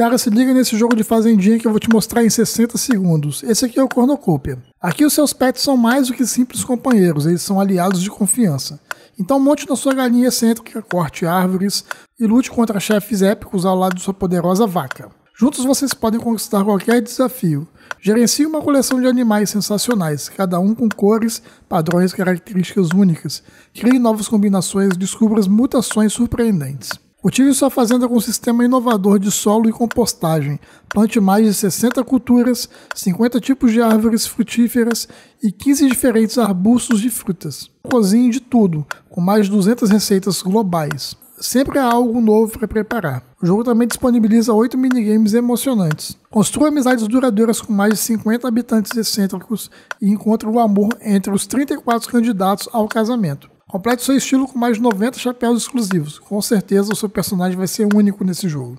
Cara, se liga nesse jogo de fazendinha que eu vou te mostrar em 60 segundos. Esse aqui é o Cornucopia. Aqui os seus pets são mais do que simples companheiros, eles são aliados de confiança. Então monte na sua galinha excêntrica, corte árvores e lute contra chefes épicos ao lado de sua poderosa vaca. Juntos vocês podem conquistar qualquer desafio. Gerencie uma coleção de animais sensacionais, cada um com cores, padrões e características únicas. Crie novas combinações e descubra as mutações surpreendentes. Cultive sua fazenda com é um sistema inovador de solo e compostagem. Plante mais de 60 culturas, 50 tipos de árvores frutíferas e 15 diferentes arbustos de frutas. Cozinhe de tudo, com mais de 200 receitas globais. Sempre há algo novo para preparar. O jogo também disponibiliza 8 minigames emocionantes. Construa amizades duradouras com mais de 50 habitantes excêntricos e encontre o amor entre os 34 candidatos ao casamento. Complete seu estilo com mais de 90 chapéus exclusivos. Com certeza o seu personagem vai ser único nesse jogo.